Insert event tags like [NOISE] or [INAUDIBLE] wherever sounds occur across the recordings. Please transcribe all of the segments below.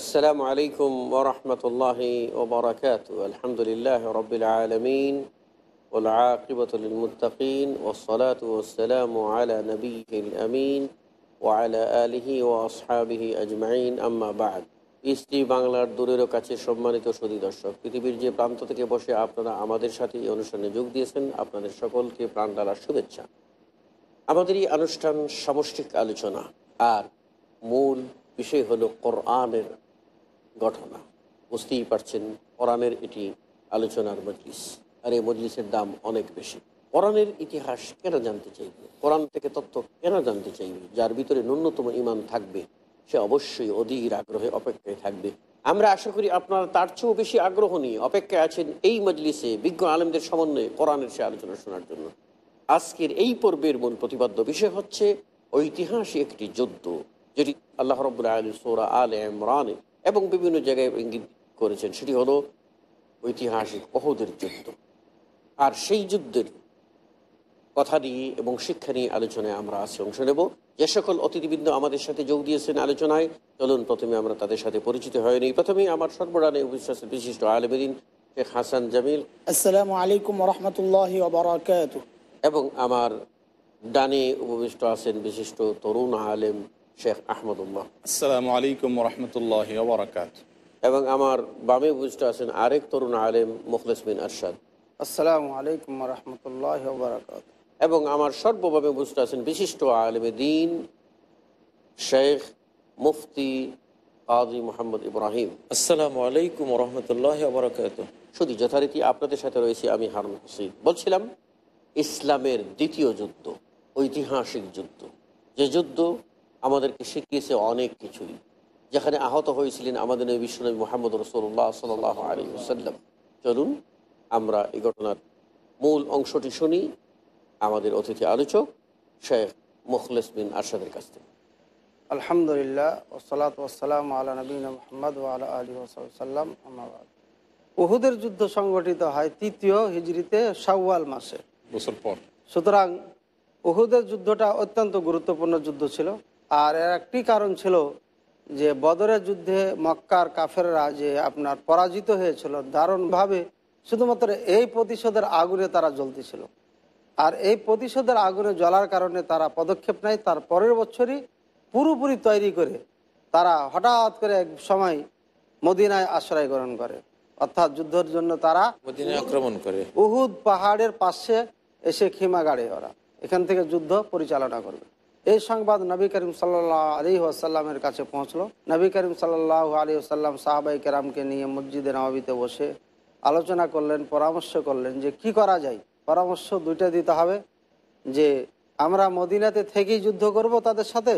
আসসালামু আলাইকুম ওরহমতুল্লাহ ওবরাকাত আলহামদুলিল্লাহ রবিল আলমিন والعاقبة للمتقين والصلاة والسلام على نبيه الأمين وعلى آله وأصحابه أجمعين أما بعد স্ত্রী বাংলার দূরের কাছে সম্মানিত সদী দর্শক পৃথিবীর যে প্রান্ত থেকে বসে আপনারা আমাদের সাথে এই অনুষ্ঠানে যোগ দিয়েছেন আপনাদের সকলকে প্রাণ দ্বারা শুভেচ্ছা আমাদের এই অনুষ্ঠান সামষ্টিক আলোচনা আর মূল বিষয় হলো কোরআনের ঘটনা বুঝতেই পারছেন কোরআনের এটি আলোচনার মজলিস আর এই মজলিসের দাম অনেক বেশি কোরআনের ইতিহাস কেন জানতে চাইবে কোরআন থেকে তথ্য কেন জানতে চাইবে যার ভিতরে ন্যূনতম ইমান থাকবে সে অবশ্যই অধীর আগ্রহে অপেক্ষায় থাকবে আমরা আশা করি আপনারা তার চেয়েও বেশি আগ্রহ নিয়ে অপেক্ষায় আছেন এই মজলিসে বিজ্ঞ আলমদের সমন্বয়ে কোরআনের সে আলোচনা শোনার জন্য আজকের এই পর্বের মূল প্রতিপাদ্য বিষয় হচ্ছে ঐতিহাসিক একটি যুদ্ধ যেটি আল্লাহ রবুল্লা আল সৌরা আল ইমরানে এবং বিভিন্ন জায়গায় ইঙ্গিত করেছেন সেটি হলো ঐতিহাসিক অহদের যুদ্ধ আর সেই যুদ্ধের কথা নিয়ে এবং শিক্ষা নিয়ে আলোচনায় আমরা আজকে অংশ নেব যে সকল অতিথিবৃন্দ আমাদের সাথে যোগ দিয়েছেন আলোচনায় চলুন প্রথমে আমরা তাদের সাথে পরিচিত হয়নি প্রথমে আমার সর্বরানে অবিশ্বাসের বিশিষ্ট আলমেদিন শেখ হাসান জামিল আসসালাম আলাইকুম রহমতুল্লাহ এবং আমার ডানে উপবিষ্ট আছেন বিশিষ্ট তরুণ আলেম শেখ আহমদুল্লাহ আসসালামু আলাইকুম রহমতুল্লাহ ওবরাকাত এবং আমার বামে বুঝতে আছেন আরেক তরুণ আলেম মুখলেস বিন আরশাদ আসসালামু আলাইকুম রহমতুল্লাহ ওবরাকাত এবং আমার সর্বভাবে বুঝতে আছেন বিশিষ্ট আলেম দিন শেখ মুফতি কাজী মোহাম্মদ ইব্রাহিম আসসালামু আলাইকুম রহমতুল্লাহ ওবরাকাত শুধু যথারীতি আপনাদের সাথে রয়েছি আমি হারুন হোসেন বলছিলাম ইসলামের দ্বিতীয় যুদ্ধ ঐতিহাসিক যুদ্ধ যে যুদ্ধ আমাদেরকে শিখিয়েছে অনেক কিছুই যেখানে আহত হয়েছিলেন আমাদের নবী বিশ্বনবী মোহাম্মদ রসুল্লাহ সাল আলী ওসাল্লাম চলুন আমরা এই ঘটনার মূল অংশটি শুনি আমাদের অতিথি আলোচক শেখ মুখলেস বিন আরশাদের কাছ থেকে আলহামদুলিল্লাহ ওসলাত ওসালাম মোহাম্মদ আল্লাহ আলী ওসাল্লাম আমাবাদ উহুদের যুদ্ধ সংগঠিত হয় তৃতীয় হিজড়িতে সাওয়াল মাসে বছর পর সুতরাং উহুদের যুদ্ধটা অত্যন্ত গুরুত্বপূর্ণ যুদ্ধ ছিল আর এর একটি কারণ ছিল যে বদরের যুদ্ধে মক্কার কাফেররা যে আপনার পরাজিত হয়েছিল দারুণভাবে শুধুমাত্র এই প্রতিশোধের আগুনে তারা জ্বলতেছিল আর এই প্রতিশোধের আগুনে জ্বলার কারণে তারা পদক্ষেপ নেয় তার পরের বছরই পুরোপুরি তৈরি করে তারা হঠাৎ করে এক সময় মদিনায় আশ্রয় গ্রহণ করে অর্থাৎ যুদ্ধের জন্য তারা আক্রমণ করে উহুদ পাহাড়ের পাশে এসে খিমা গাড়ে ওরা এখান থেকে যুদ্ধ পরিচালনা করবে এই সংবাদ নবী করিম সাল্লাহ আলী আসাল্লামের কাছে পৌঁছলো নবী করিম সাল্লাহ আলী আসাল্লাম সাহাবাই কেরামকে নিয়ে মসজিদে নবাবিতে বসে আলোচনা করলেন পরামর্শ করলেন যে কি করা যায় পরামর্শ দুইটা দিতে হবে যে আমরা মদিনাতে থেকেই যুদ্ধ করব তাদের সাথে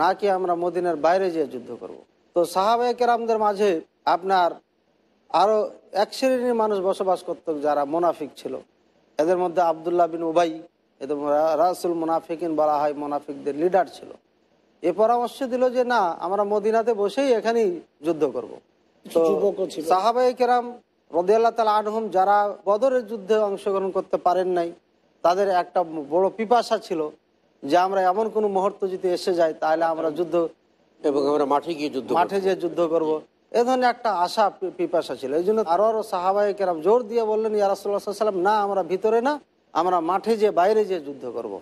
নাকি আমরা মদিনার বাইরে যেয়ে যুদ্ধ করব। তো সাহাবাই কেরামদের মাঝে আপনার আরও এক শ্রেণীর মানুষ বসবাস করত যারা মোনাফিক ছিল এদের মধ্যে আবদুল্লাহ বিন উবাই এদের রাসুল মুনাফিকিন বলা হয় মুনাফিকদের লিডার ছিল এ পরামর্শ দিল যে না আমরা মদিনাতে বসেই এখানেই যুদ্ধ করব। তো সাহাবাই কেরাম রদিয়াল্লাহ তালা আনহম যারা বদরের যুদ্ধে অংশগ্রহণ করতে পারেন নাই তাদের একটা বড় পিপাসা ছিল যে আমরা এমন কোনো মুহূর্ত যদি এসে যাই তাহলে আমরা যুদ্ধ এবং আমরা মাঠে গিয়ে যুদ্ধ মাঠে যে যুদ্ধ করব। এ ধরনের একটা আশা পিপাসা ছিল এই জন্য আরো আরো সাহাবাহিকেরাম জোর দিয়ে বললেন ইয়ারাসুল্লাহ সাল্লাম না আমরা ভিতরে না আমরা মাঠে যে বাইরে যে যুদ্ধ করব।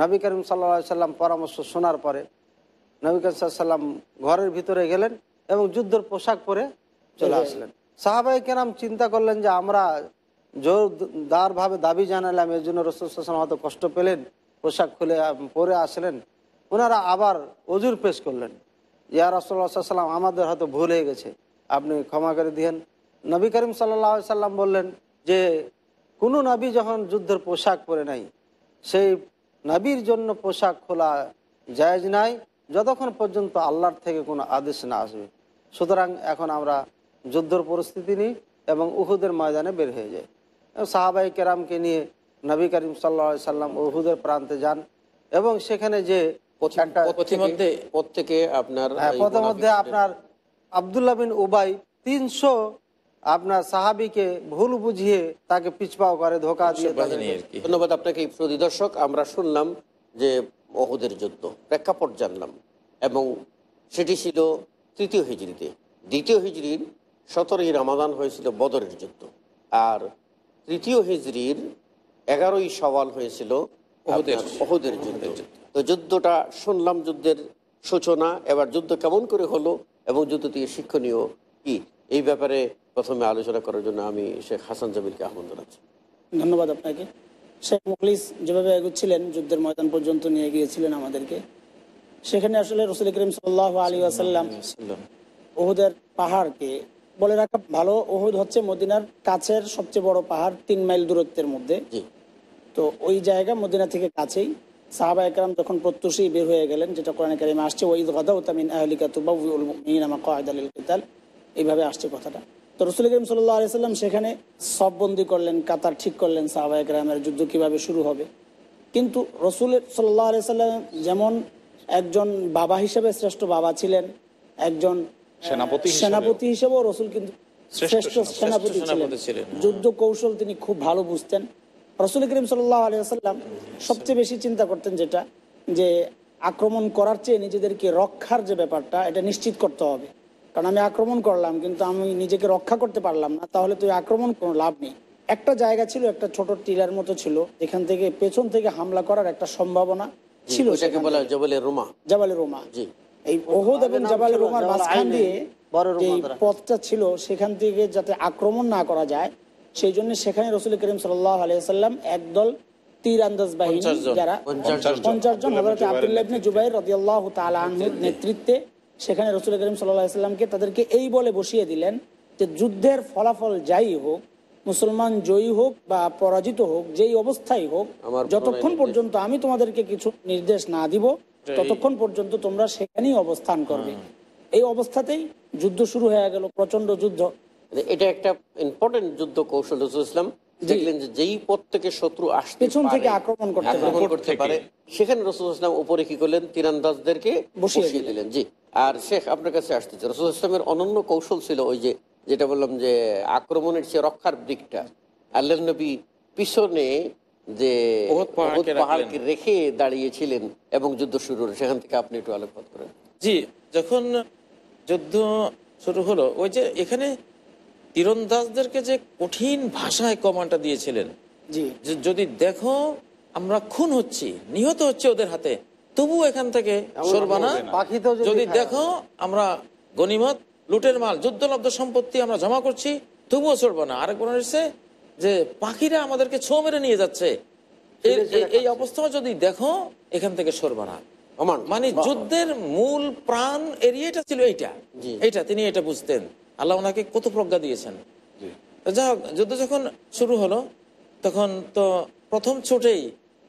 নবী করিম সাল্লা সাল্লাম পরামর্শ শোনার পরে নবী করিম সাল্লাম ঘরের ভিতরে গেলেন এবং যুদ্ধের পোশাক পরে চলে আসলেন সাহাবাই কেরাম চিন্তা করলেন যে আমরা জোর দারভাবে দাবি জানালাম এর জন্য রসুল সাল্লাম হয়তো কষ্ট পেলেন পোশাক খুলে পরে আসলেন ওনারা আবার অজুর পেশ করলেন ইয়া সাল্লাম আমাদের হয়তো ভুল হয়ে গেছে আপনি ক্ষমা করে দিয়েন নবী করিম সাল্লা সাল্লাম বললেন যে কোনো নাবী যখন যুদ্ধের পোশাক পরে নাই সেই নাবির জন্য পোশাক খোলা জায়জ নাই যতক্ষণ পর্যন্ত আল্লাহর থেকে কোনো আদেশ না আসবে সুতরাং এখন আমরা যুদ্ধর পরিস্থিতি নিই এবং উহুদের ময়দানে বের হয়ে যাই সাহাবাই কেরামকে নিয়ে নবী করিম সাল্লা সাল্লাম উহুদের প্রান্তে যান এবং সেখানে যে প্রত্যেকে আপনার হ্যাঁ, আপনার আবদুল্লাহ বিন উবাই তিনশো আপনার সাহাবিকে ভুল বুঝিয়ে তাকে পিছপাও করে ধোকা দিয়ে ধন্যবাদ আপনাকে দর্শক আমরা শুনলাম যে অহুদের যুদ্ধ প্রেক্ষাপট জানলাম এবং সেটি ছিল তৃতীয় হিজড়িতে দ্বিতীয় হিজড়ির সতেরোই রামাদান হয়েছিল বদরের যুদ্ধ আর তৃতীয় হিজড়ির এগারোই সওয়াল হয়েছিল অহুদের যুদ্ধ তো যুদ্ধটা শুনলাম যুদ্ধের সূচনা এবার যুদ্ধ কেমন করে হলো এবং যুদ্ধ থেকে শিক্ষণীয় কী এই ব্যাপারে প্রথমে আলোচনা করার জন্য আমি শেখ হাসান জামিলকে আহ্বান জানাচ্ছি ধন্যবাদ আপনাকে শেখ মুখলিস যেভাবে এগুচ্ছিলেন যুদ্ধের ময়দান পর্যন্ত নিয়ে গিয়েছিলেন আমাদেরকে সেখানে আসলে রসুল করিম সাল্লাহ আলী আসাল্লাম ওহুদের পাহাড়কে বলে রাখা ভালো ওহুদ হচ্ছে মদিনার কাছের সবচেয়ে বড় পাহাড় তিন মাইল দূরত্বের মধ্যে তো ওই জায়গা মদিনা থেকে কাছেই সাহাবা একরাম যখন প্রত্যুষেই বের হয়ে গেলেন যেটা কোরআন কারিমা আসছে ওই গদা তামিন আহলিকা তুবাউল মিনামা কয়দাল আলী এইভাবে আসছে কথাটা তো রসুল করিম সাল্লাহ আলিয়াল্লাম সেখানে সব বন্দি করলেন কাতার ঠিক করলেন সাহবা রামের যুদ্ধ কিভাবে শুরু হবে কিন্তু রসুল সাল্লাহ আলিয়াল্লাম যেমন একজন বাবা হিসেবে শ্রেষ্ঠ বাবা ছিলেন একজন সেনাপতি সেনাপতি হিসেবেও রসুল কিন্তু শ্রেষ্ঠ সেনাপতি ছিলেন হ্যাঁ। যুদ্ধ কৌশল তিনি খুব ভালো বুঝতেন রসুল করিম সাল্লাহ আলিয়াল্লাম সবচেয়ে বেশি চিন্তা করতেন যেটা যে আক্রমণ করার চেয়ে নিজেদেরকে রক্ষার যে ব্যাপারটা এটা নিশ্চিত করতে হবে কারণ আমি আক্রমণ করলাম কিন্তু আমি নিজেকে রক্ষা করতে পারলাম না তাহলে তুই আক্রমণ কোনো লাভ নেই একটা জায়গা ছিল একটা ছোট টিলার মতো ছিল যেখান থেকে পেছন থেকে হামলা করার একটা সম্ভাবনা ছিল পথটা ছিল সেখান থেকে যাতে আক্রমণ না করা যায় সেই জন্য সেখানে রসুল করিম সাল্লাহ আলিয়াল্লাম একদল তীর আন্দাজ বাহিনী যারা পঞ্চাশ জন হজরত আবদুল্লাহ জুবাই রদিয়াল্লাহ নেতৃত্বে সেখানে রসুল করিম সাল্লাহ তাদেরকে এই বলে বসিয়ে দিলেন যে যুদ্ধের ফলাফল যাই হোক মুসলমান জয়ী হোক বা পরাজিত হোক যেই অবস্থায় হোক যতক্ষণ পর্যন্ত আমি তোমাদেরকে কিছু নির্দেশ না দিব ততক্ষণ পর্যন্ত তোমরা সেখানেই অবস্থান করবে হ্যাঁ। এই অবস্থাতেই যুদ্ধ শুরু হয়ে গেল প্রচন্ড যুদ্ধ আচ্ছা, এটা একটা ইম্পর্টেন্ট যুদ্ধ কৌশল রসুল ইসলাম দেখলেন যে যেই পথ থেকে শত্রু আসতে পিছন থেকে আক্রমণ করতে পারে সেখানে রসুল ইসলাম উপরে কি করলেন তীরান্দাজদেরকে বসিয়ে দিলেন জি আর শেখ আপনার কাছে চাই রসুল ইসলামের অনন্য কৌশল ছিল ওই যে যেটা বললাম যে আক্রমণের চেয়ে রক্ষার দিকটা আল্লাহ নবী পিছনে যে পাহাড়কে রেখে দাঁড়িয়েছিলেন এবং যুদ্ধ শুরু হলো সেখান থেকে আপনি একটু আলোকপাত করেন জি যখন যুদ্ধ শুরু হলো ওই যে এখানে তীরন্দাজদেরকে যে কঠিন ভাষায় কমানটা দিয়েছিলেন জি যদি দেখো আমরা খুন হচ্ছি নিহত হচ্ছে ওদের হাতে তবু এখান থেকে সরবানা যদি দেখো আমরা গনিমত লুটের মাল যুদ্ধলব্ধ সম্পত্তি আমরা জমা করছি তবুও সরবানা আরেক বর্ণ এসছে যে পাখিরা আমাদেরকে ছো মেরে নিয়ে যাচ্ছে এই অবস্থা যদি দেখো এখান থেকে সরবানা মানে যুদ্ধের মূল প্রাণ এরিয়াটা ছিল এইটা এইটা তিনি এটা বুঝতেন আল্লাহ ওনাকে কত প্রজ্ঞা দিয়েছেন যাই হোক যুদ্ধ যখন শুরু হলো তখন তো প্রথম ছোটেই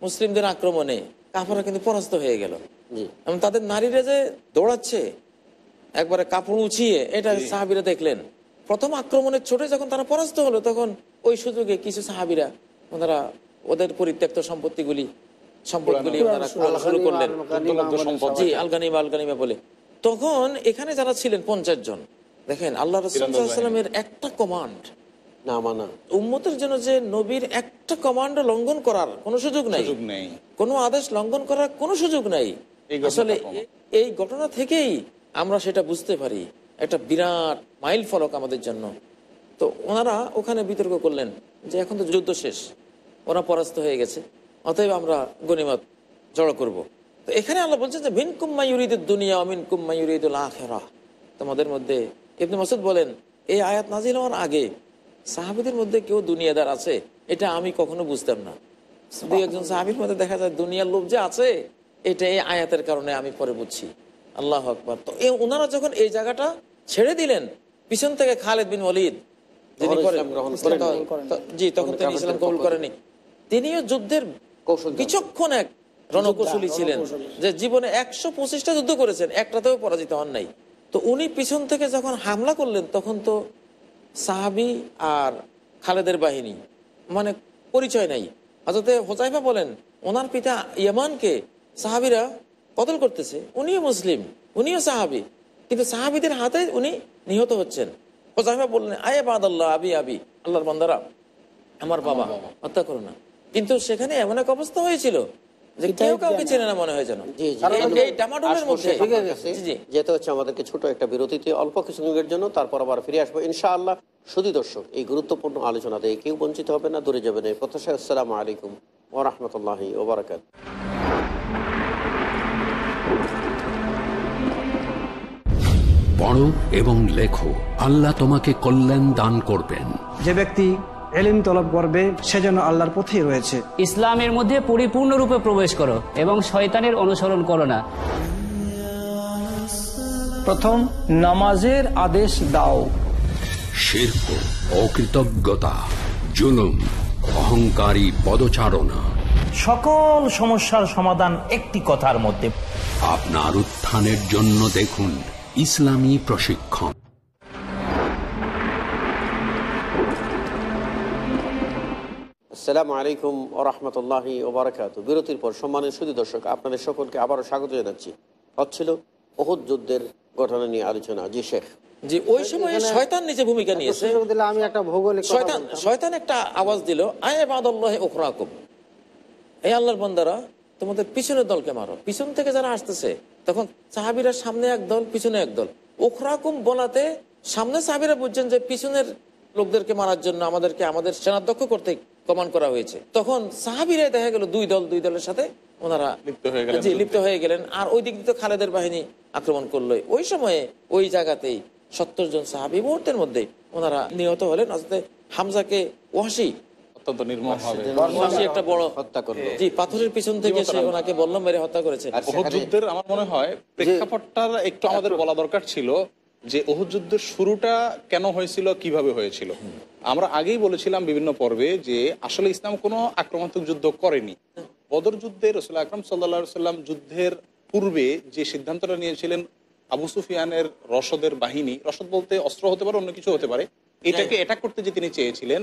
মুসলিমদের আক্রমণে কাফাররা কিন্তু পরাস্ত হয়ে গেল এবং তাদের নারীরা যে দৌড়াচ্ছে একবারে কাপড় উঁচিয়ে এটা সাহাবিরা দেখলেন প্রথম আক্রমণের ছোটে যখন তারা পরাস্ত হলো তখন ওই সুযোগে কিছু সাহাবিরা ওনারা ওদের পরিত্যক্ত সম্পত্তিগুলি সম্পদগুলি ওনারা শুরু তখন এখানে যারা ছিলেন পঞ্চাশ জন দেখেন আল্লাহ রসুলামের একটা কমান্ড না মানা উম্মতের জন্য যে নবীর একটা কমান্ড লঙ্ঘন করার কোনো সুযোগ নাই কোনো আদেশ লঙ্ঘন করার কোনো সুযোগ নাই আসলে এই ঘটনা থেকেই আমরা সেটা বুঝতে পারি একটা বিরাট মাইল ফলক আমাদের জন্য তো ওনারা ওখানে বিতর্ক করলেন যে এখন তো যুদ্ধ শেষ ওরা পরাস্ত হয়ে গেছে অতএব আমরা গণিমত জড়ো করব। তো এখানে আল্লাহ বলছেন যে ভিন মায়ুরিদের দুনিয়া অমিন মায়ুরিদুল আখেরা তোমাদের মধ্যে ইবনে মাসুদ বলেন এই আয়াত নাজিল হওয়ার আগে সাহাবিদের মধ্যে কেউ দুনিয়াদার আছে এটা আমি কখনো বুঝতাম না দু একজন সাহাবির মধ্যে দেখা যায় দুনিয়ার লোভ যে আছে এটা এই আয়াতের কারণে আমি পরে বুঝছি আল্লাহ আকবর তো এই ওনারা যখন এই জায়গাটা ছেড়ে দিলেন পিছন থেকে খালেদ বিন অলিদ যিনি জি তখন তিনি ইসলাম কবুল করেনি তিনিও যুদ্ধের কৌশল বিচক্ষণ এক রণকৌশলী ছিলেন যে জীবনে একশো পঁচিশটা যুদ্ধ করেছেন একটাতেও পরাজিত হন নাই তো উনি পিছন থেকে যখন হামলা করলেন তখন তো সাহাবি আর খালেদের বাহিনী মানে পরিচয় নাই হাজরতে হোজাইফা বলেন ওনার পিতা ইয়ামানকে সাহাবিরা কতল করতেছে উনিও মুসলিম উনিও সাহাবি কিন্তু সাহাবিদের হাতে উনি নিহত হচ্ছেন হোজাইফা বললেন আয়ে বাদ আল্লাহ আবি আবি আল্লাহর বন্দারা আমার বাবা হত্যা করো না কিন্তু সেখানে এমন এক অবস্থা হয়েছিল হচ্ছে আমাদেরকে ছোট একটা বিরতিতে অল্প কিছু জন্য তারপর আবার ফিরে ইনশাআল্লাহ এই গুরুত্বপূর্ণ কেউ বঞ্চিত হবে না দূরে না আলাইকুম এবং লেখো আল্লাহ তোমাকে কল্যাণ দান করবেন যে ব্যক্তি এলিম তলব করবে সেজন্য আল্লাহর পথেই রয়েছে ইসলামের মধ্যে পরিপূর্ণরূপে প্রবেশ করো এবং শয়তানের অনুসরণ করো না প্রথম নামাজের আদেশ দাও শিল্প অকৃতজ্ঞতা জুলুম অহংকারী পদচারণা সকল সমস্যার সমাধান একটি কথার মধ্যে আপনার উত্থানের জন্য দেখুন ইসলামী প্রশিক্ষণ আসসালামু আলাইকুম ওরহমতুল্লাহি ওবরাকাত বিরতির পর সম্মানের সুদী দর্শক আপনাদের সকলকে আবারও স্বাগত জানাচ্ছি হচ্ছিল অহুদ যুদ্ধের ঘটনা নিয়ে আলোচনা জি শেখ ওই সময় শয়তান নিজে ভূমিকা নিয়েছে আমি একটা ভৌগোলিক শয়তান শয়তান একটা আওয়াজ দিল আয় এই আল্লাহর বন্দারা তোমাদের পিছনের দলকে মারো পিছন থেকে যারা আসতেছে তখন সাহাবিরা সামনে এক দল পিছনে এক দল ওখরাকুম বলাতে সামনে সাহাবিরা বুঝছেন যে পিছনের লোকদেরকে মারার জন্য আমাদেরকে আমাদের সেনাধ্যক্ষ করতে কমান করা হয়েছে তখন সাহাবিরাই দেখা গেল দুই দল দুই দলের সাথে ওনারা লিপ্ত হয়ে গেলেন আর ওই দিক দিয়ে খালেদের বাহিনী আক্রমণ করলো ওই সময়ে ওই জায়গাতেই সত্তর জন সাহাবি মুহূর্তের মধ্যে ওনারা নিহত হলেন অর্থাৎ হামজাকে ওয়াসি প্রেক্ষাপটটা একটু আমাদের বলা দরকার ছিল যে ওহ যুদ্ধের শুরুটা কেন হয়েছিল কিভাবে হয়েছিল আমরা আগেই বলেছিলাম বিভিন্ন পর্বে যে আসলে ইসলাম কোনো আক্রমণাত্মক যুদ্ধ করেনি বদর যুদ্ধে রসুল আকরম সাল্লা সাল্লাম যুদ্ধের পূর্বে যে সিদ্ধান্তটা নিয়েছিলেন আবু সুফিয়ানের রসদের বাহিনী রসদ বলতে অস্ত্র হতে পারে অন্য কিছু হতে পারে এটাকে এটা করতে যে তিনি চেয়েছিলেন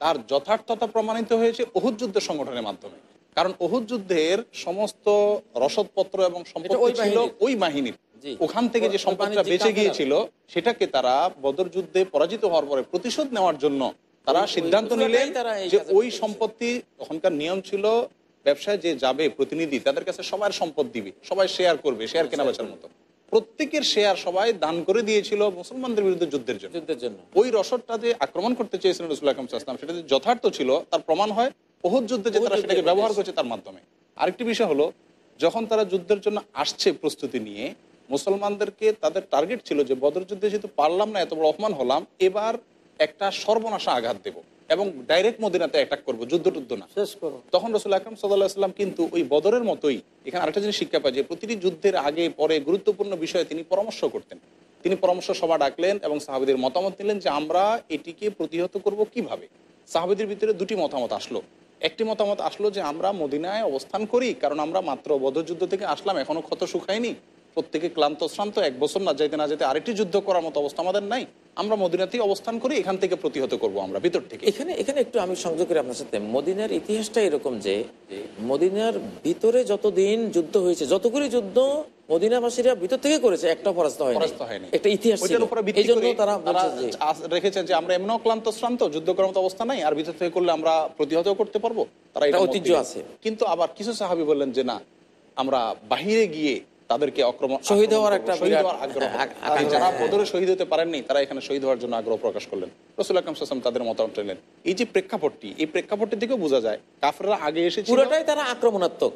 তার যথার্থতা প্রমাণিত হয়েছে অহুদ যুদ্ধ সংগঠনের মাধ্যমে কারণ অহুদ যুদ্ধের সমস্ত রসদপত্র এবং সম্পদ ছিল ওই বাহিনীর ওখান থেকে যে সম্পদটা বেঁচে গিয়েছিল সেটাকে তারা বদর যুদ্ধে পরাজিত হওয়ার পরে প্রতিশোধ নেওয়ার জন্য তারা সিদ্ধান্ত নিলেন যে ওই সম্পত্তি তখনকার নিয়ম ছিল ব্যবসায় যে যাবে প্রতিনিধি তাদের কাছে সবার সম্পদ দিবে সবাই শেয়ার করবে শেয়ার কেনা বেচার মতো প্রত্যেকের শেয়ার সবাই দান করে দিয়েছিল মুসলমানদের বিরুদ্ধে যুদ্ধের জন্য যুদ্ধের জন্য ওই রসদটা যে আক্রমণ করতে চেয়েছিলেন রসুল আকরম সাহসালাম সেটা যে যথার্থ ছিল তার প্রমাণ হয় ওহুদ যুদ্ধে যে তারা সেটাকে ব্যবহার করছে তার মাধ্যমে আরেকটি বিষয় হলো যখন তারা যুদ্ধের জন্য আসছে প্রস্তুতি নিয়ে মুসলমানদেরকে তাদের টার্গেট ছিল যে বদরযুদ্ধে যেহেতু পারলাম না এত বড় অপমান হলাম এবার একটা সর্বনাশা আঘাত দেব এবং ডাইরেক্ট মদিনাতে অ্যাটাক করবো যুদ্ধ টুদ্ধ না শেষ করো তখন রসুল আকরম সাল্লাহাম কিন্তু ওই বদরের মতোই এখানে আরেকটা জিনিস শিক্ষা পায় যে প্রতিটি যুদ্ধের আগে পরে গুরুত্বপূর্ণ বিষয়ে তিনি পরামর্শ করতেন তিনি পরামর্শ সভা ডাকলেন এবং সাহাবিদের মতামত নিলেন যে আমরা এটিকে প্রতিহত করব কিভাবে সাহাবিদের ভিতরে দুটি মতামত আসলো একটি মতামত আসলো যে আমরা মদিনায় অবস্থান করি কারণ আমরা মাত্র বদরযুদ্ধ থেকে আসলাম এখনো ক্ষত শুকায়নি প্রত্যেকে ক্লান্ত শ্রান্ত এক বছর না যাইতে না যাইতে আরেকটি যুদ্ধ করার মতো অবস্থা আমাদের নাই আমরা মদিনাতেই অবস্থান করি এখান থেকে প্রতিহত করব আমরা ভিতর থেকে এখানে এখানে একটু আমি সংযোগ করি আপনার সাথে মদিনার ইতিহাসটা এরকম যে মদিনার ভিতরে যতদিন যুদ্ধ হয়েছে যতগুলি যুদ্ধ মদিনাবাসীরা ভিতর থেকে করেছে একটা পরাস্ত হয়নি একটা ইতিহাস এই জন্য তারা রেখেছেন যে আমরা এমনও ক্লান্ত শ্রান্ত যুদ্ধ করার মতো অবস্থা নাই আর ভিতর থেকে করলে আমরা প্রতিহত করতে পারবো তারা এটা ঐতিহ্য আছে কিন্তু আবার কিছু সাহাবি বললেন যে না আমরা বাহিরে গিয়ে তাদেরকে আক্রমণ শহীদ হওয়ার একটা আগ্রহ যারা বদরে শহীদ হতে পারেননি তারা এখানে শহীদ হওয়ার জন্য আগ্রহ প্রকাশ করলেন তাদের মতামত নিলেন এই যে প্রেক্ষাপটটি এই প্রেক্ষাপটটি বোঝা যায় আগে পুরোটাই তারা আক্রমণাত্মক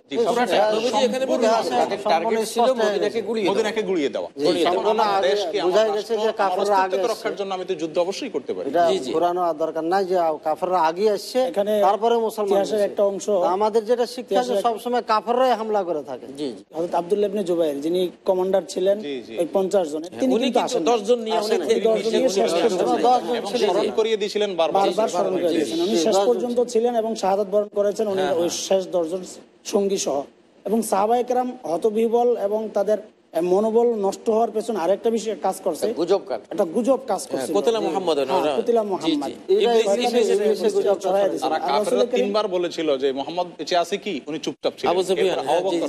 তারপরে মুসলমানের একটা অংশ আমাদের যেটা শিক্ষা সবসময় কাফেররাই হামলা করে থাকে জি জুবাইল যিনি কমান্ডার ছিলেন ওই পঞ্চাশ জনের হ্যাঁ, তিনি দশ জন নিয়ে দশ জন স্মরণ করিয়ে দিয়েছিলেন বারবার স্মরণ করে দিয়েছেন উনি শেষ পর্যন্ত ছিলেন এবং বরণ করেছেন উনি হ্যাঁ, হ্যাঁ। ওই শেষ দশজন সঙ্গী সহ এবং এবং তাদের মনোবল নষ্ট হওয়ার পেছনে আরেকটা বিষয় কাজ করছে হ্যাঁ, গুজব একটা গুজব কাজ করছে আচ্ছা, তিনবার বলেছিল যে মোহাম্মদ বেঁচে আছে কি উনি চুপচাপ ছিলেন আবু সুফিয়ান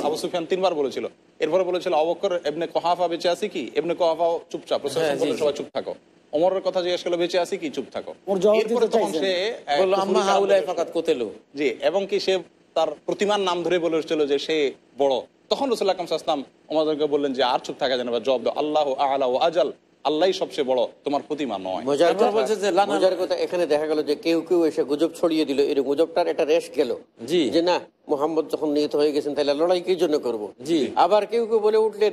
আবু সুফিয়ান তিনবার বলেছিল এরপরে বলেছিল অবকর এমনি কোহাফা বেঁচে আছে কি এমনি কোহাফা চুপচাপ সবাই চুপ থাকো অমরের কথা জিজ্ঞেস করলো বেঁচে আছি কি চুপ থাকো জি এবং কি সে তার প্রতিমার নাম ধরে বলে উঠছিল যে সে বড় তখন রসুল্লাহ কামসাম আমাদেরকে বললেন যে আর চুপ থাকা যেন না বা জবাব আল্লাহ আলা আজাল আল্লাহ সবচেয়ে বড় তোমার প্রতিমা নয় এখানে দেখা গেল যে কেউ কেউ এসে গুজব ছড়িয়ে দিল এই গুজবটার একটা রেশ গেল জি যে না মোহাম্মদ যখন নিহত হয়ে গেছেন তাহলে লড়াই কি জন্য জি আবার কেউ কেউ বলে উঠলেন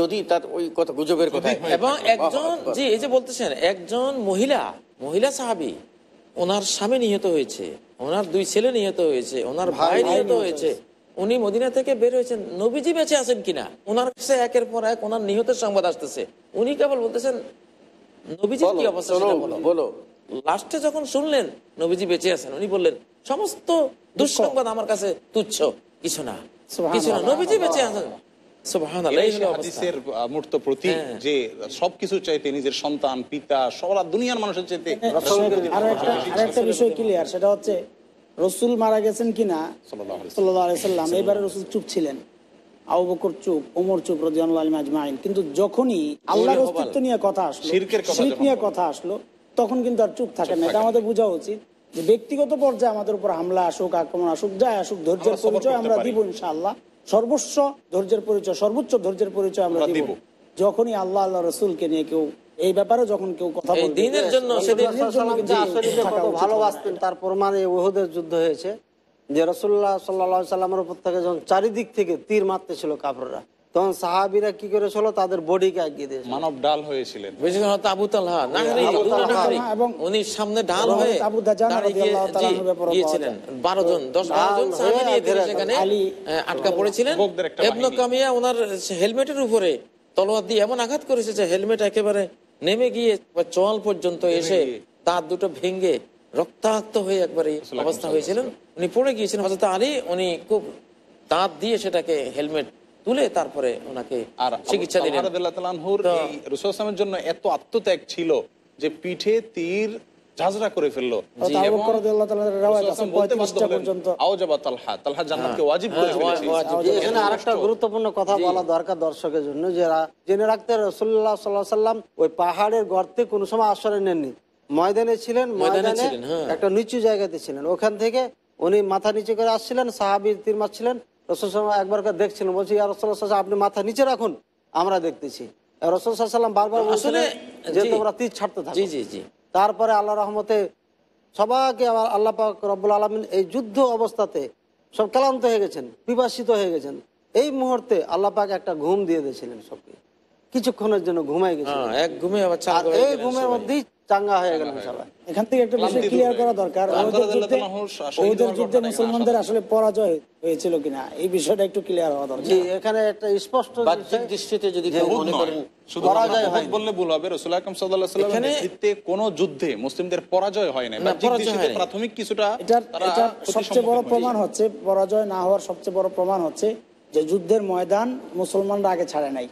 যদি তার ওই কথা গুজবের কথা এবং একজন জি এই যে বলতেছেন একজন মহিলা মহিলা সাহাবি ওনার স্বামী নিহত হয়েছে ওনার দুই ছেলে নিহত হয়েছে ওনার ভাই নিহত হয়েছে উনি মদিনা থেকে বের হয়েছেন নবীজি বেঁচে আছেন কিনা ওনার কাছে একের পর এক ওনার নিহতের সংবাদ আসতেছে উনি কেবল বলতেছেন নবীজির কি অবস্থা বলো লাস্টে যখন শুনলেন নবীজি বেঁচে আছেন উনি বললেন সমস্ত দুঃসংবাদ আমার কাছে তুচ্ছ কিছু না কিছু না নবীজি বেঁচে আছেন মূর্ত হ্যাঁ। সেটা হচ্ছে রসুল মারা গেছেন কিনা সাল্লাম এবারে রসুল চুপ ছিলেন ওমর কিন্তু আল্লাহর অস্তিত্ব নিয়ে কথা আসলো তখন কিন্তু আর চুপ থাকে না এটা আমাদের বোঝা উচিত যে ব্যক্তিগত পর্যায়ে আমাদের উপর হামলা আসুক আক্রমণ আসুক আসুক ধৈর্যের পরিচয় আমরা ইনশাআল্লাহ ধৈর্যের পরিচয় সর্বোচ্চ ধৈর্যের পরিচয় আমরা দিব যখনই আল্লাহ আল্লাহ রসুলকে নিয়ে কেউ এই ব্যাপারে যখন কেউ কথা দিনের জন্য ভালোবাসতেন তার প্রমাণ এই যুদ্ধ হয়েছে যে রসুল্লাহ সাল্লা সাল্লামের উপর থেকে যখন চারিদিক থেকে তীর ছিল কাপড়রা তখন সাহাবিরা কি করেছিল তাদের বডিকে আগিয়ে মানব ডাল হয়েছিলেন আবু হ্যাঁ, হ্যাঁ, উনি সামনে ডাল হয়ে বারো জন দশ বারো জন আটকা পড়েছিলেন কামিয়া ওনার হেলমেটের উপরে তলোয়ার দিয়ে এমন আঘাত করেছে যে হেলমেট একেবারে নেমে গিয়ে চোয়াল পর্যন্ত এসে তার দুটো ভেঙ্গে রক্তাক্ত হয়ে একবার এই অবস্থা হয়েছিলেন উনি পড়ে গিয়েছেন হজরত আলী উনি খুব তাঁত দিয়ে সেটাকে হেলমেট তুলে তারপরে ওনাকে আর চিকিৎসা দিলেন জন্য এত আত্মত্যাগ ছিল যে পিঠে তীর ঝাঁঝরা করে ফেললো আরেকটা গুরুত্বপূর্ণ কথা বলা দরকার দর্শকের জন্য যারা জেনে রাখতে রসুল্লাহ সাল্লাম ওই পাহাড়ের গর্তে সময় আশ্রয় নেননি ময়দানে ছিলেন ময়দানে হ্যাঁ। একটা নিচু জায়গাতে ছিলেন ওখান থেকে উনি মাথা নিচু করে আসছিলেন সাহাবি তীর মারছিলেন রসুল একবার দেখছিলেন বলছি আপনি মাথা নিচে রাখুন আমরা দেখতেছি রসুল সাল্লাম বারবার বলছিলেন যে তোমরা তীর ছাড়তে থাকো জি জি জি তারপরে আল্লাহ রহমতে সবাইকে আবার আল্লাহ পাক রব্বুল আলমিন এই যুদ্ধ অবস্থাতে সব ক্লান্ত হয়ে গেছেন বিভাসিত হয়ে গেছেন এই মুহূর্তে আল্লাহ পাক একটা ঘুম দিয়ে দিয়েছিলেন সবকে কিছুক্ষণের জন্য ঘুমাই গেছে হ্যাঁ, এই ঘুমের মধ্যেই চাঙ্গা হয়ে গেলেন সবাই এখান থেকে একটা বিষয় ক্লিয়ার করা দরকার ওদের যুদ্ধে মুসলমানদের আসলে পরাজয় হয়েছিল কিনা এই বিষয়টা একটু ক্লিয়ার হওয়া দরকার এখানে একটা স্পষ্ট দৃষ্টিতে যদি মনে করেন কোনো যুদ্ধে মুসলিমদের পরাজয় হয় না প্রাথমিক কিছুটা এটা সবচেয়ে বড় প্রমাণ হচ্ছে পরাজয় না হওয়ার সবচেয়ে বড় প্রমাণ হচ্ছে যে যুদ্ধের ময়দান মুসলমানরা আগে ছাড়ে নাই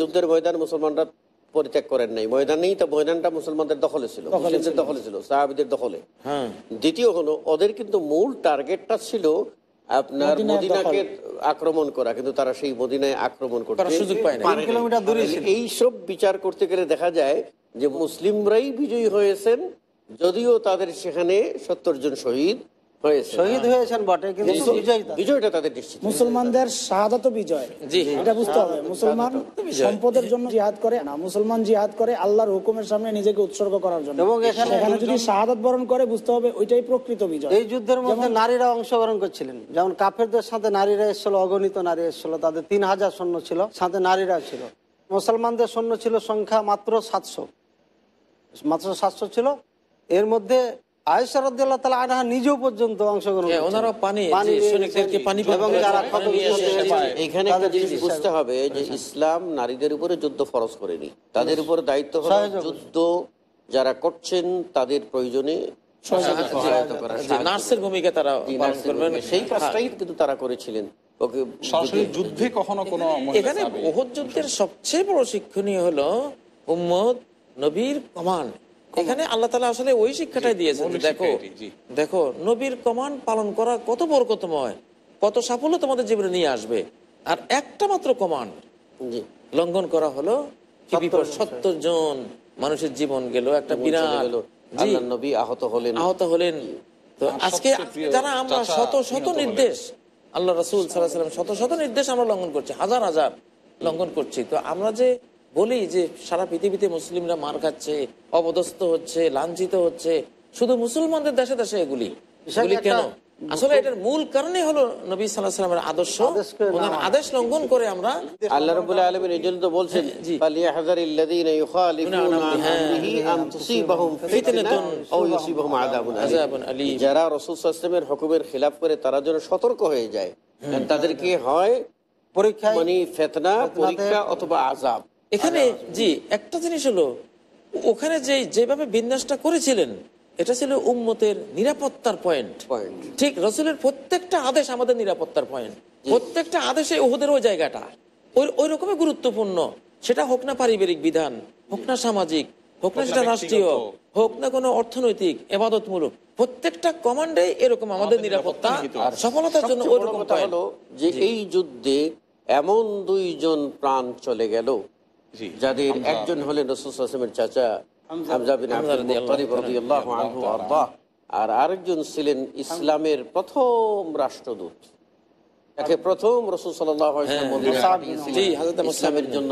যুদ্ধের ময়দান মুসলমানরা পরিত্যাগ করেন নাই ময়দানেই তো ময়দানটা মুসলমানদের দখলে ছিল দখলে ছিল সাহাবিদের দখলে হ্যাঁ। দ্বিতীয় হলো ওদের কিন্তু মূল টার্গেটটা ছিল আপনার মদিনাকে আক্রমণ করা কিন্তু তারা সেই মদিনায় আক্রমণ করতে সুযোগ বিচার করতে গেলে দেখা যায় যে মুসলিমরাই বিজয়ী হয়েছেন যদিও তাদের সেখানে সত্তর জন শহীদ শহীদ সম্পদের জন্য করে আল্লাহর হুকুমের বুঝতে হবে ওইটাই প্রকৃত বিজয় এই যুদ্ধের মধ্যে নারীরা অংশগ্রহণ করছিলেন যেমন কাফেরদের সাথে নারীরা এসেছিল অগণিত নারী এসেছিল তাদের তিন হাজার সৈন্য ছিল সাথে নারীরা ছিল মুসলমানদের সৈন্য ছিল সংখ্যা মাত্র সাতশো মাত্র সাতশো ছিল এর মধ্যে নিজেও পর্যন্ত অংশগ্রহণ হ্যাঁ, বুঝতে হবে যে ইসলাম নারীদের উপরে যুদ্ধ তাদের উপর দায়িত্ব যুদ্ধ যারা করছেন তাদের প্রয়োজনে নার্সের ভূমিকা তারা সেই হ্যাঁ। কাজটাই কিন্তু তারা করেছিলেন যুদ্ধে কখনো কোনো এখানে যুদ্ধের সবচেয়ে বড় শিক্ষণীয় হলো নবীর কমান্ড এখানে আল্লাহ তালা আসলে ওই শিক্ষাটাই দিয়েছেন দেখো দেখো নবীর কমান্ড পালন করা কত বরকতময় কত সাফল্য তোমাদের জীবনে নিয়ে আসবে আর একটা মাত্র কমান্ড লঙ্ঘন করা হলো সত্তর জন মানুষের জীবন গেল একটা বিরাল নবী আহত হলেন আহত হলেন তো আজকে যারা আমরা শত শত নির্দেশ আল্লাহ রসুল সাল্লাহ সাল্লাম শত শত নির্দেশ আমরা লঙ্ঘন করছি হাজার হাজার লঙ্ঘন করছি তো আমরা যে বলি যে সারা পৃথিবীতে মুসলিমরা মার খাচ্ছে অবদস্ত হচ্ছে লাঞ্ছিত হচ্ছে শুধু মুসলমানদের দেশে দেশে এগুলি কেন যারা রসুলের হুকুমের খিলাফ করে তারা যেন সতর্ক হয়ে যায় হ্যাঁ, তাদেরকে হ্যাঁ, হয় মানে পরীক্ষা অথবা আজাব এখানে জি একটা জিনিস হলো ওখানে যে যেভাবে বিন্যাসটা করেছিলেন এটা ছিল উম্মতের নিরাপত্তার পয়েন্ট ঠিক রসুলের প্রত্যেকটা আদেশ আমাদের নিরাপত্তার পয়েন্ট প্রত্যেকটা আদেশে ওদের ওই জায়গাটা ওই ওই রকমই গুরুত্বপূর্ণ সেটা হোক না পারিবারিক বিধান হোক না সামাজিক হোক না সেটা রাষ্ট্রীয় হোক না কোনো অর্থনৈতিক এবাদতমূলক প্রত্যেকটা কমান্ডে এরকম আমাদের নিরাপত্তা সফলতার জন্য ওই রকম যে এই যুদ্ধে এমন দুইজন প্রাণ চলে গেল যাদের একজন হলেন রসুলের চাচা আর আরেকজন ছিলেন ইসলামের প্রথম রাষ্ট্রদূত তাকে প্রথম হ্যাঁ, ইসলামের জন্য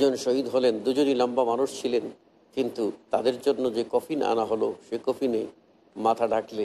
দুজন শহীদ হলেন দুজনই লম্বা মানুষ ছিলেন কিন্তু তাদের জন্য যে কফিন আনা হলো সে কফিনে মাথা ঢাকলে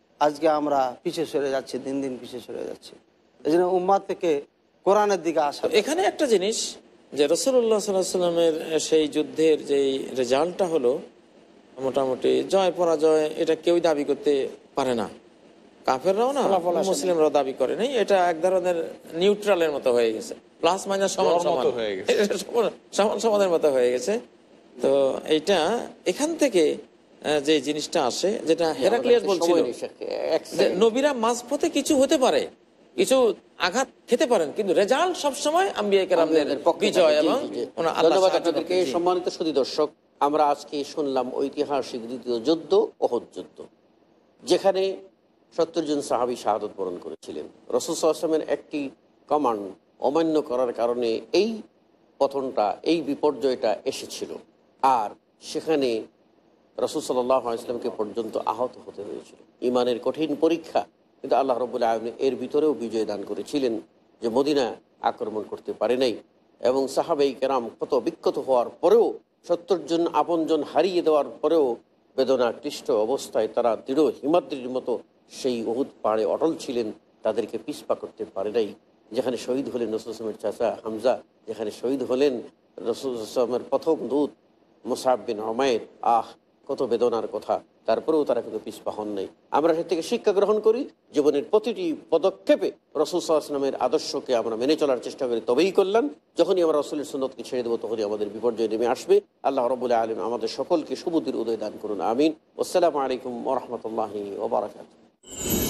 আজকে আমরা পিছিয়ে সরে যাচ্ছি দিন দিন পিছিয়ে সরে যাচ্ছি এই জন্য উম্মা থেকে কোরআনের দিকে আসা এখানে একটা জিনিস যে রসুল্লাহ সাল্লাহ সাল্লামের সেই যুদ্ধের যেই রেজাল্টটা হলো মোটামুটি জয় পরাজয় এটা কেউই দাবি করতে পারে না কাফেররাও না মুসলিমরাও দাবি করে নাই এটা এক ধরনের নিউট্রালের মতো হয়ে গেছে প্লাস মাইনাস সমান সমান [LAUGHS] সমান সমানের মতো হয়ে গেছে তো এইটা এখান থেকে যে জিনিসটা আসে যেটা হেরাক্লিয়াস বলছিল নবীরা মাঝপথে কিছু হতে পারে কিছু আঘাত খেতে পারেন কিন্তু রেজাল্ট সবসময় আমি সম্মানিত সতী দর্শক আমরা আজকে শুনলাম ঐতিহাসিক দ্বিতীয় যুদ্ধ অহত যুদ্ধ যেখানে সত্তর জন সাহাবি শাহাদত বরণ করেছিলেন রসুলের একটি কমান্ড অমান্য করার কারণে এই পথনটা এই বিপর্যয়টা এসেছিল আর সেখানে রসুল সাল্লাহ ইসলামকে পর্যন্ত আহত হতে হয়েছিল ইমানের কঠিন পরীক্ষা কিন্তু আল্লাহ রবুল্লা আলমী এর ভিতরেও বিজয় দান করেছিলেন যে মদিনা আক্রমণ করতে পারে নাই এবং সাহাবেই কেরাম কত বিক্ষত হওয়ার পরেও সত্তর জন আপনজন হারিয়ে দেওয়ার পরেও বেদনাক্লিষ্ট অবস্থায় তারা দৃঢ় হিমাদ্রির মতো সেই অহুদ পাড়ে অটল ছিলেন তাদেরকে পিসপা করতে পারে নাই যেখানে শহীদ হলেন রসুলসলামের চাচা হামজা যেখানে শহীদ হলেন রসুলসলামের প্রথম দূত মুসাববিন হমায়ের আহ কত বেদনার কথা তারপরেও তারা কিন্তু পিছপা হন নাই আমরা সে থেকে শিক্ষা গ্রহণ করি জীবনের প্রতিটি পদক্ষেপে রসুল সাল্লাহামের আদর্শকে আমরা মেনে চলার চেষ্টা করি তবেই করলাম যখনই আমরা রসুলের সুন্দরকে ছেড়ে দেবো তখনই আমাদের বিপর্যয় নেমে আসবে আল্লাহ রবুল্লা আলম আমাদের সকলকে সুবুদ্ধির উদয় দান করুন আমিন আসসালামু আলাইকুম ওরহমতুল্লাহ ওবরাকাত